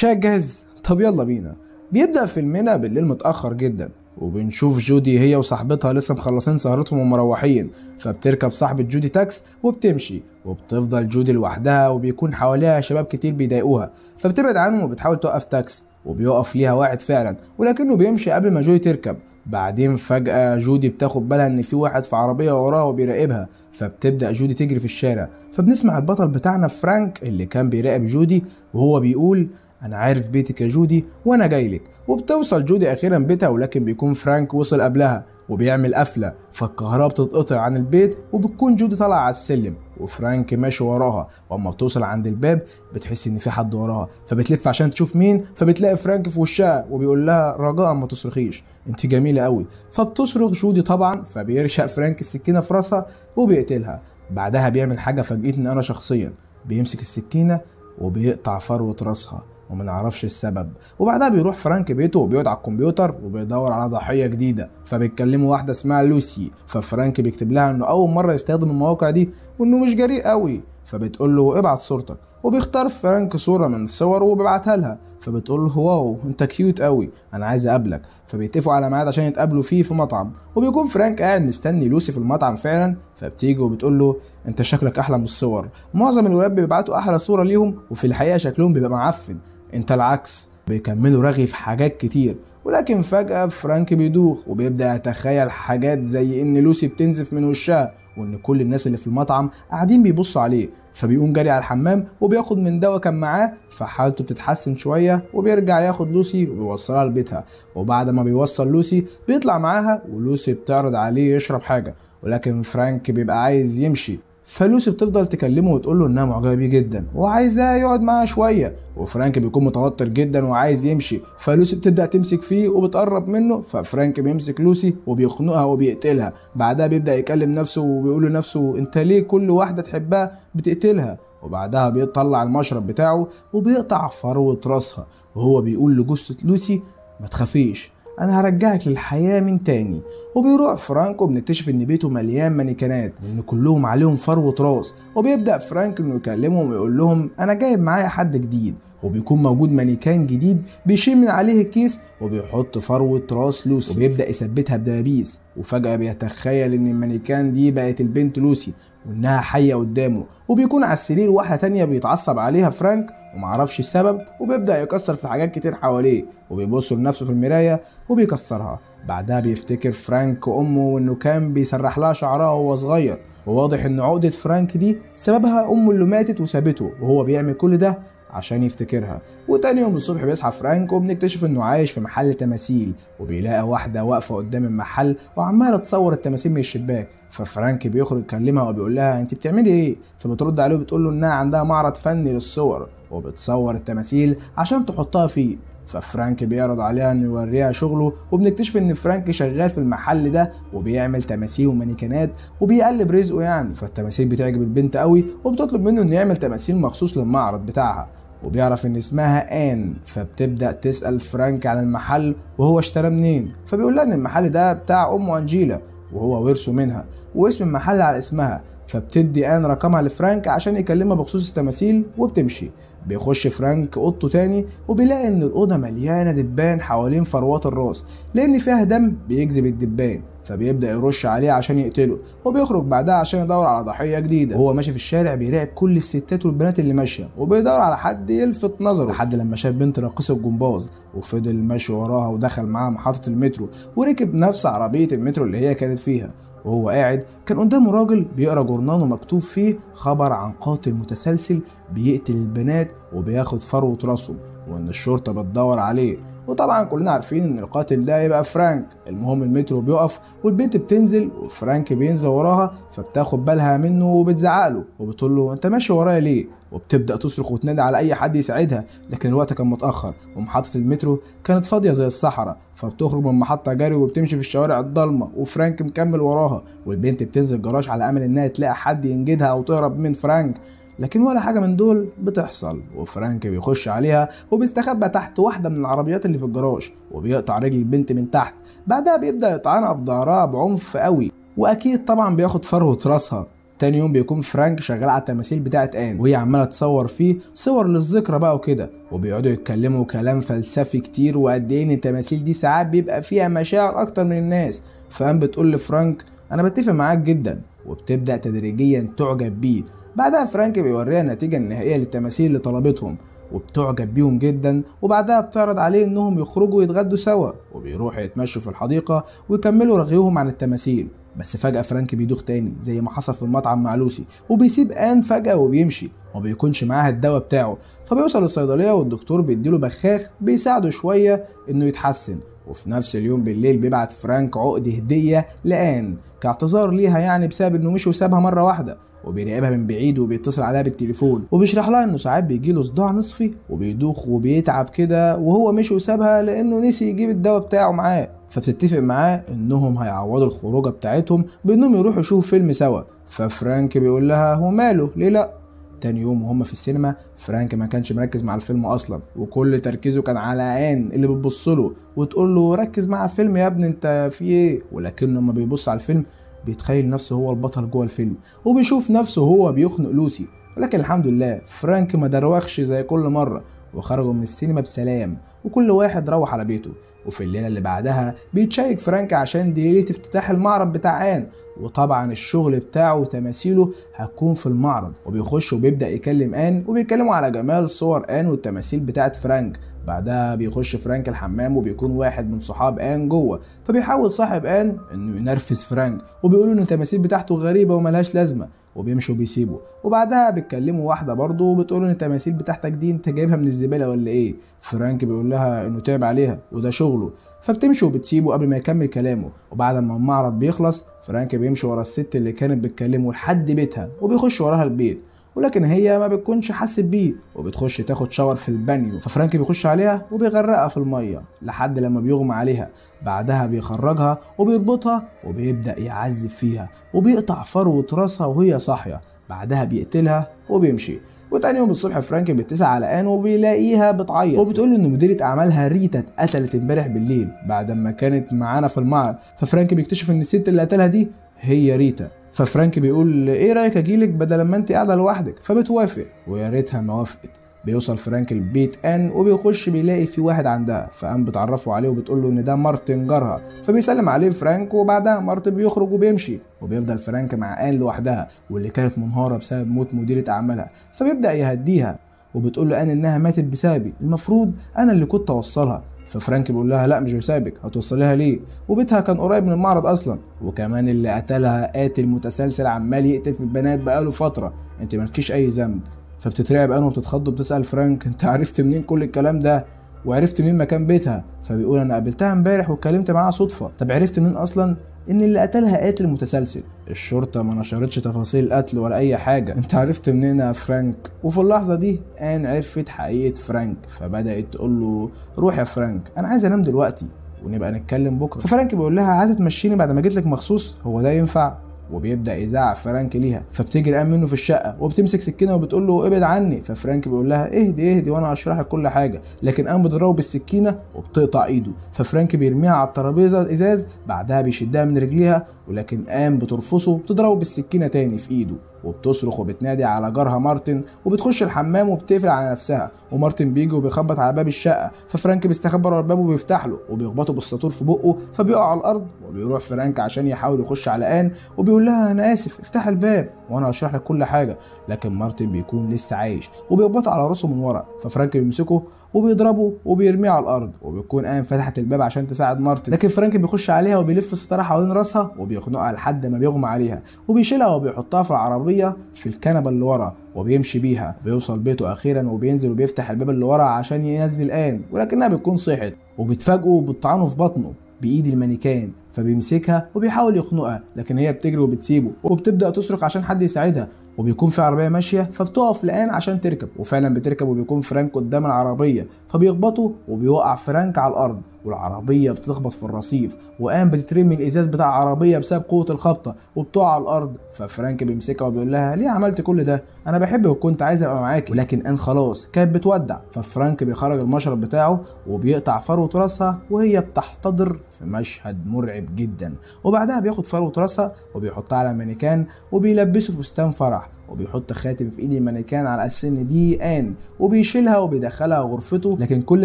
شاي جاهز؟ طب يلا بينا بيبدأ فيلمنا بالليل متأخر جدا وبنشوف جودي هي وصاحبتها لسه مخلصين سهرتهم ومروحين فبتركب صاحبة جودي تاكس وبتمشي وبتفضل جودي لوحدها وبيكون حواليها شباب كتير بيضايقوها فبتبعد عنهم وبتحاول توقف تاكس وبيقف ليها واحد فعلا ولكنه بيمشي قبل ما جودي تركب بعدين فجأة جودي بتاخد بالها إن في واحد في عربية وراها وبيراقبها فبتبدأ جودي تجري في الشارع فبنسمع البطل بتاعنا فرانك اللي كان بيراقب جودي وهو بيقول انا عارف بيتك يا جودي وانا جاي لك وبتوصل جودي اخيرا بيتها ولكن بيكون فرانك وصل قبلها وبيعمل قفلة فالكهرباء بتتقطع عن البيت وبتكون جودي طالعة على السلم وفرانك ماشي وراها واما بتوصل عند الباب بتحس ان في حد وراها فبتلف عشان تشوف مين فبتلاقي فرانك في وشها وبيقول لها رجاء ما تصرخيش انت جميلة قوي فبتصرخ جودي طبعا فبيرشق فرانك السكينة في راسها وبيقتلها بعدها بيعمل حاجة فاجئتني انا شخصيا بيمسك السكينة وبيقطع فروة راسها وما نعرفش السبب وبعدها بيروح فرانك بيته وبيقعد على الكمبيوتر وبيدور على ضحيه جديده فبيتكلموا واحده اسمها لوسي ففرانك بيكتب لها انه اول مره يستخدم المواقع دي وانه مش جريء قوي فبتقول له ابعت صورتك وبيختار فرانك صورة من صوره وبيبعتها لها فبتقول له واو انت كيوت قوي انا عايز اقابلك فبيتفقوا على ميعاد عشان يتقابلوا فيه في مطعم وبيكون فرانك قاعد مستني لوسي في المطعم فعلا فبتيجي وبتقول له انت شكلك احلى من الصور معظم الولاد بيبعتوا احلى صورة ليهم وفي الحقيقة شكلهم بيبقى معفن انت العكس بيكملوا رغي في حاجات كتير ولكن فجأة فرانك بيدوخ وبيبدأ يتخيل حاجات زي إن لوسي بتنزف من وشها وإن كل الناس اللي في المطعم قاعدين بيبصوا عليه فبيقوم جري على الحمام وبياخد من دواء كان معاه فحالته بتتحسن شوية وبيرجع ياخد لوسي وبيوصلها لبيتها وبعد ما بيوصل لوسي بيطلع معاها ولوسي بتعرض عليه يشرب حاجة ولكن فرانك بيبقى عايز يمشي فلوسي بتفضل تكلمه وتقول له انها معجبه بيه جدا وعايزاه يقعد معاها شويه وفرانك بيكون متوتر جدا وعايز يمشي فلوسي بتبدا تمسك فيه وبتقرب منه ففرانك بيمسك لوسي وبيخنقها وبيقتلها بعدها بيبدا يكلم نفسه وبيقول لنفسه انت ليه كل واحده تحبها بتقتلها وبعدها بيطلع المشرب بتاعه وبيقطع فروه راسها وهو بيقول لجثه لوسي ما تخافيش انا هرجعك للحياه من تاني وبيروح فرانك وبنكتشف ان بيته مليان مانيكانات وان كلهم عليهم فروه راس وبيبدا فرانك انه يكلمهم ويقول لهم انا جايب معايا حد جديد وبيكون موجود مانيكان جديد بيشيل من عليه الكيس وبيحط فروة راس لوسي وبيبدأ يثبتها بدبابيس وفجأة بيتخيل إن المانيكان دي بقت البنت لوسي وإنها حية قدامه وبيكون على السرير واحدة تانية بيتعصب عليها فرانك ومعرفش السبب وبيبدأ يكسر في حاجات كتير حواليه وبيبص لنفسه في المراية وبيكسرها بعدها بيفتكر فرانك وأمه وإنه كان بيسرح لها شعرها وهو صغير وواضح إن عقدة فرانك دي سببها أمه اللي ماتت وسابته وهو بيعمل كل ده عشان يفتكرها وتاني يوم الصبح بيصحى فرانك وبنكتشف انه عايش في محل تماثيل وبيلاقي واحدة واقفة قدام المحل وعمالة تصور التماثيل من الشباك ففرانك بيخرج يكلمها وبيقول لها انت بتعملي ايه فبترد عليه وبتقول له انها عندها معرض فني للصور وبتصور التماثيل عشان تحطها فيه ففرانك بيعرض عليها انه يوريها شغله وبنكتشف ان فرانك شغال في المحل ده وبيعمل تماثيل ومانيكانات وبيقلب رزقه يعني فالتماثيل بتعجب البنت قوي وبتطلب منه انه يعمل تماثيل مخصوص للمعرض بتاعها وبيعرف ان اسمها ان فبتبدا تسال فرانك عن المحل وهو اشترى منين فبيقول لها ان المحل ده بتاع امه انجيلا وهو ورثه منها واسم المحل على اسمها فبتدي ان رقمها لفرانك عشان يكلمها بخصوص التماثيل وبتمشي بيخش فرانك اوضته تاني وبيلاقي ان الاوضه مليانه دبان حوالين فروات الراس لان فيها دم بيجذب الدبان فبيبدا يرش عليه عشان يقتله وبيخرج بعدها عشان يدور على ضحيه جديده وهو ماشي في الشارع بيراقب كل الستات والبنات اللي ماشيه وبيدور على حد يلفت نظره لحد لما شاف بنت راقصه الجمباز وفضل ماشي وراها ودخل معاها محطه المترو وركب نفس عربيه المترو اللي هي كانت فيها وهو قاعد كان قدامه راجل بيقرا جورنانه مكتوب فيه خبر عن قاتل متسلسل بيقتل البنات وبياخد فروة راسهم وإن الشرطة بتدور عليه وطبعا كلنا عارفين ان القاتل ده يبقى فرانك المهم المترو بيقف والبنت بتنزل وفرانك بينزل وراها فبتاخد بالها منه وبتزعقله وبتقول له انت ماشي ورايا ليه وبتبدا تصرخ وتنادي على اي حد يساعدها لكن الوقت كان متاخر ومحطه المترو كانت فاضيه زي الصحراء فبتخرج من المحطه جري وبتمشي في الشوارع الضلمه وفرانك مكمل وراها والبنت بتنزل جراج على امل انها تلاقي حد ينجدها او تهرب من فرانك لكن ولا حاجة من دول بتحصل وفرانك بيخش عليها وبيستخبى تحت واحدة من العربيات اللي في الجراج وبيقطع رجل البنت من تحت بعدها بيبدأ يطعنها في ظهرها بعنف قوي وأكيد طبعا بياخد فروة راسها تاني يوم بيكون فرانك شغال على التماثيل بتاعت آن وهي عمالة تصور فيه صور للذكرى بقى وكده وبيقعدوا يتكلموا كلام فلسفي كتير وقد إيه إن التماثيل دي ساعات بيبقى فيها مشاعر أكتر من الناس فآن بتقول لفرانك أنا بتفق معاك جدا وبتبدأ تدريجيا تعجب بيه بعدها فرانك بيوريها النتيجة النهائية للتماثيل اللي طلبتهم وبتعجب بيهم جدا وبعدها بتعرض عليه انهم يخرجوا يتغدوا سوا وبيروحوا يتمشوا في الحديقة ويكملوا رغيهم عن التماثيل بس فجأة فرانك بيدوخ تاني زي ما حصل في المطعم مع لوسي وبيسيب آن فجأة وبيمشي وما بيكونش معاها الدواء بتاعه فبيوصل الصيدلية والدكتور بيديله بخاخ بيساعده شوية إنه يتحسن وفي نفس اليوم بالليل بيبعت فرانك عقد هدية لآن كاعتذار ليها يعني بسبب إنه مشي وسابها مرة واحدة وبيراقبها من بعيد وبيتصل عليها بالتليفون وبيشرح لها انه ساعات بيجيله صداع نصفي وبيدوخ وبيتعب كده وهو مشي وسابها لانه نسي يجيب الدواء بتاعه معاه فبتتفق معاه انهم هيعوضوا الخروجه بتاعتهم بانهم يروحوا يشوفوا فيلم سوا ففرانك بيقول لها هو ماله ليه لا تاني يوم وهم في السينما فرانك ما كانش مركز مع الفيلم اصلا وكل تركيزه كان على عين اللي بتبص له وتقول له ركز مع الفيلم يا ابني انت في ايه ولكنه لما بيبص على الفيلم بيتخيل نفسه هو البطل جوه الفيلم وبيشوف نفسه هو بيخنق لوسي ولكن الحمد لله فرانك ما دروخش زي كل مرة وخرجوا من السينما بسلام وكل واحد روح على بيته وفي الليلة اللي بعدها بيتشيك فرانك عشان دي ليلة افتتاح المعرض بتاع آن وطبعا الشغل بتاعه وتماثيله هتكون في المعرض وبيخش وبيبدأ يكلم آن وبيتكلموا على جمال صور آن والتماثيل بتاعت فرانك بعدها بيخش فرانك الحمام وبيكون واحد من صحاب ان جوه فبيحاول صاحب ان انه ينرفز فرانك وبيقول ان التماثيل بتاعته غريبه وملهاش لازمه وبيمشوا بيسيبه وبعدها بيتكلموا واحده برضه وبتقول ان التماثيل بتاعتك دي انت جايبها من الزباله ولا ايه فرانك بيقول لها انه تعب عليها وده شغله فبتمشي وبتسيبه قبل ما يكمل كلامه وبعد ما المعرض بيخلص فرانك بيمشي ورا الست اللي كانت بتكلمه لحد بيتها وبيخش وراها البيت ولكن هي ما بتكونش حاسه بيه وبتخش تاخد شاور في البانيو ففرانك بيخش عليها وبيغرقها في الميه لحد لما بيغمى عليها بعدها بيخرجها وبيربطها وبيبدا يعذب فيها وبيقطع فروه راسها وهي صاحيه بعدها بيقتلها وبيمشي وتاني يوم الصبح فرانك بيتسع على ان وبيلاقيها بتعيط وبتقول ان مديرة اعمالها ريتا اتقتلت امبارح بالليل بعد ما كانت معانا في المعرض ففرانك بيكتشف ان الست اللي قتلها دي هي ريتا ففرانك بيقول ايه رايك اجيلك بدل ما انت قاعده لوحدك فبتوافق ويا ريتها ما وافقت بيوصل فرانك البيت ان وبيخش بيلاقي في واحد عندها فان بتعرفه عليه وبتقول له ان ده مارتن جارها فبيسلم عليه فرانك وبعدها مارتن بيخرج وبيمشي وبيفضل فرانك مع ان لوحدها واللي كانت منهاره بسبب موت مديره اعمالها فبيبدا يهديها وبتقول له ان انها ماتت بسببي المفروض انا اللي كنت اوصلها ففرانك بيقول لها لا مش بسايبك هتوصليها ليه وبيتها كان قريب من المعرض اصلا وكمان اللي قتلها قاتل متسلسل عمال يقتل في البنات بقاله فتره انت مالكيش اي ذنب فبتترعب انا وبتتخض وبتسال فرانك انت عرفت منين كل الكلام ده وعرفت مين مكان بيتها فبيقول انا قابلتها امبارح واتكلمت معاها صدفه طب عرفت منين اصلا ان اللي قتلها قاتل متسلسل الشرطة ما نشرتش تفاصيل القتل ولا أي حاجة أنت عرفت منين يا فرانك وفي اللحظة دي آن عرفت حقيقة فرانك فبدأت تقول له روح يا فرانك أنا عايز أنام دلوقتي ونبقى نتكلم بكرة ففرانك بيقول لها عايزة تمشيني بعد ما جيت لك مخصوص هو ده ينفع وبيبدا يزعق فرانك ليها فبتجري قام منه في الشقه وبتمسك سكينه وبتقول له ابعد عني ففرانك بيقول لها اهدي اهدي وانا هشرح كل حاجه لكن قام بتضربه بالسكينه وبتقطع ايده ففرانك بيرميها على الترابيزه الازاز بعدها بيشدها من رجليها ولكن قام بترفصه وبتضربه بالسكينه تاني في ايده وبتصرخ وبتنادي على جارها مارتن وبتخش الحمام وبتقفل على نفسها ومارتن بيجي وبيخبط على باب الشقه ففرانك بيستخبى ورا الباب وبيفتح له وبيخبطه بالساطور في بقه فبيقع على الارض وبيروح فرانك عشان يحاول يخش على ان وبيقول لها انا اسف افتح الباب وانا هشرح لك كل حاجه لكن مارتن بيكون لسه عايش وبيخبطه على راسه من ورا ففرانك بيمسكه وبيضربه وبيرميه على الارض وبتكون ان فتحت الباب عشان تساعد مارتن لكن فرانك بيخش عليها وبيلف الستاره حوالين راسها وبيخنقها لحد ما بيغمى عليها وبيشيلها وبيحطها في العربيه في الكنبه اللي ورا وبيمشي بيها بيوصل بيته اخيرا وبينزل وبيفتح الباب اللي ورا عشان ينزل ان ولكنها بتكون صحت وبتفاجئه بالطعنه في بطنه بايد المانيكان فبيمسكها وبيحاول يخنقها لكن هي بتجري وبتسيبه وبتبدا تصرخ عشان حد يساعدها وبيكون في عربيه ماشيه فبتقف الان عشان تركب وفعلا بتركب وبيكون فرانك قدام العربيه فبيخبطه وبيوقع فرانك على الارض والعربيه بتخبط في الرصيف وقام بتترمي الازاز بتاع العربيه بسبب قوه الخبطه وبتقع على الارض ففرانك بيمسكها وبيقول لها ليه عملت كل ده انا بحبك وكنت عايز ابقى معاكي لكن ان خلاص كانت بتودع ففرانك بيخرج المشرب بتاعه وبيقطع فروه راسها وهي بتحتضر في مشهد مرعب جدا وبعدها بياخد فروه راسها وبيحطها على مانيكان وبيلبسه فستان فرح وبيحط خاتم في ايد المانيكان على اساس ان دي ان وبيشيلها وبيدخلها غرفته لكن كل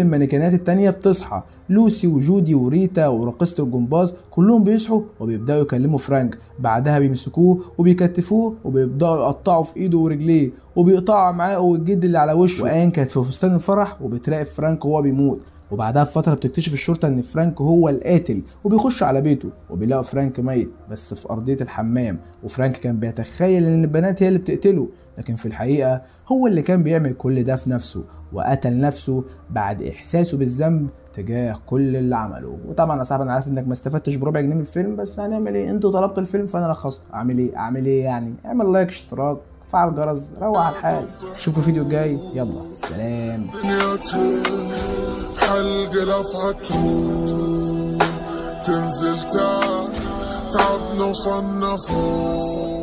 المانيكانات التانية بتصحى لوسي وجودي وريتا وراقصة الجمباز كلهم بيصحوا وبيبداوا يكلموا فرانك بعدها بيمسكوه وبيكتفوه وبيبداوا يقطعوا في ايده ورجليه وبيقطعوا معاه والجد اللي على وشه وان كانت في فستان الفرح وبتراقب فرانك وهو بيموت وبعدها بفترة بتكتشف الشرطة إن فرانك هو القاتل وبيخش على بيته وبيلاقوا فرانك ميت بس في أرضية الحمام وفرانك كان بيتخيل إن البنات هي اللي بتقتله لكن في الحقيقة هو اللي كان بيعمل كل ده في نفسه وقتل نفسه بعد إحساسه بالذنب تجاه كل اللي عمله وطبعا يا صاحبي انا عارف انك ما استفدتش بربع جنيه من الفيلم بس هنعمل ايه انتوا طلبتوا الفيلم فانا لخصته اعمل ايه اعمل ايه يعني اعمل لايك اشتراك فعل الجرس روح الحال اشوفكم فيديو جاي يلا سلام حلق تنزل تعب